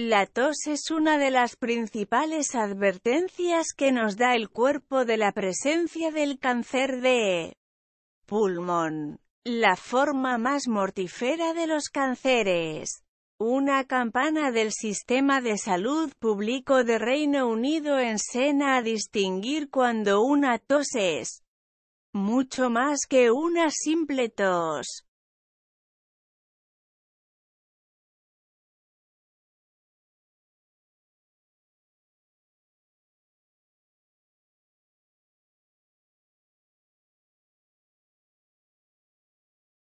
La tos es una de las principales advertencias que nos da el cuerpo de la presencia del cáncer de pulmón, la forma más mortífera de los cánceres. Una campana del Sistema de Salud Público de Reino Unido ensena a distinguir cuando una tos es mucho más que una simple tos.